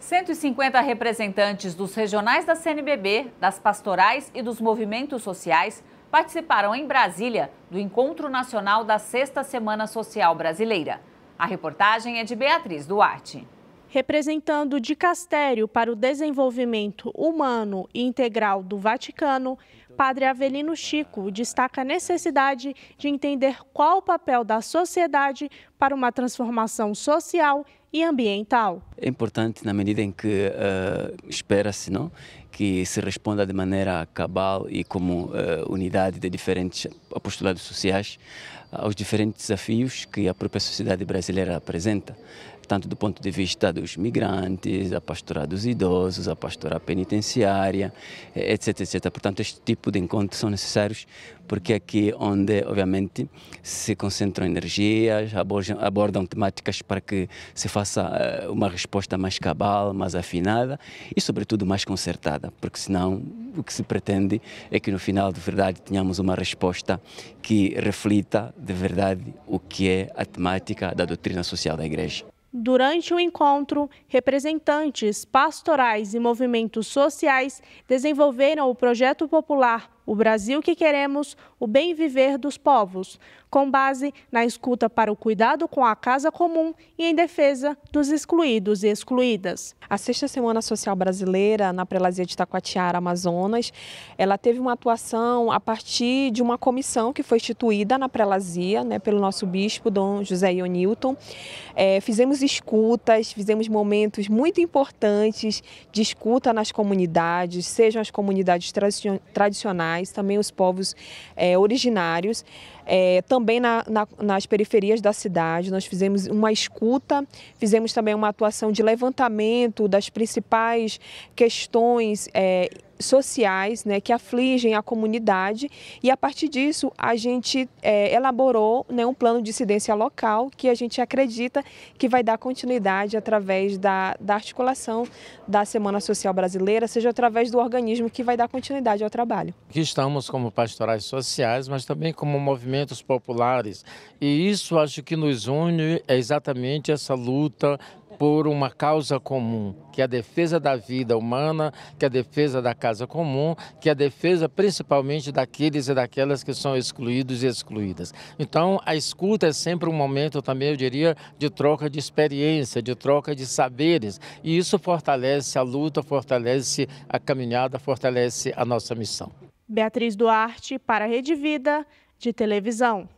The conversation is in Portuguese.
150 representantes dos regionais da CNBB, das pastorais e dos movimentos sociais participaram em Brasília do Encontro Nacional da Sexta Semana Social Brasileira. A reportagem é de Beatriz Duarte representando de Castério para o Desenvolvimento Humano e Integral do Vaticano, Padre Avelino Chico destaca a necessidade de entender qual o papel da sociedade para uma transformação social e ambiental. É importante na medida em que uh, espera-se não que se responda de maneira cabal e como uh, unidade de diferentes apostolados sociais eh, aos diferentes desafios que a própria sociedade brasileira apresenta, tanto do ponto de vista dos migrantes, a pastora dos idosos, a pastora penitenciária, etc, eh, etc. Portanto, este tipo de encontros são necessários porque aqui é onde, obviamente, se concentram energias, abordam, abordam temáticas para que se faça eh, uma resposta mais cabal, mais afinada e, sobretudo, mais concertada, porque senão o que se pretende é que no final, de verdade, tenhamos uma resposta que reflita, de verdade, o que é a temática da doutrina social da Igreja. Durante o encontro, representantes pastorais e movimentos sociais desenvolveram o projeto popular o Brasil que queremos, o bem viver dos povos, com base na escuta para o cuidado com a casa comum e em defesa dos excluídos e excluídas. A Sexta Semana Social Brasileira, na Prelazia de Itacoatiara, Amazonas, ela teve uma atuação a partir de uma comissão que foi instituída na Prelazia, né, pelo nosso bispo, Dom José Ionilton. É, fizemos escutas, fizemos momentos muito importantes de escuta nas comunidades, sejam as comunidades tradicionais, também os povos é, originários. É, também na, na, nas periferias da cidade, nós fizemos uma escuta, fizemos também uma atuação de levantamento das principais questões. É, sociais né, que afligem a comunidade e a partir disso a gente é, elaborou né, um plano de incidência local que a gente acredita que vai dar continuidade através da, da articulação da Semana Social Brasileira, seja através do organismo que vai dar continuidade ao trabalho. Aqui estamos como pastorais sociais, mas também como movimento movimentos populares. E isso acho que nos une é exatamente essa luta por uma causa comum, que é a defesa da vida humana, que é a defesa da casa comum, que é a defesa principalmente daqueles e daquelas que são excluídos e excluídas. Então, a escuta é sempre um momento também, eu diria, de troca de experiência, de troca de saberes, e isso fortalece a luta, fortalece a caminhada, fortalece a nossa missão. Beatriz Duarte, para a Rede Vida, de televisão.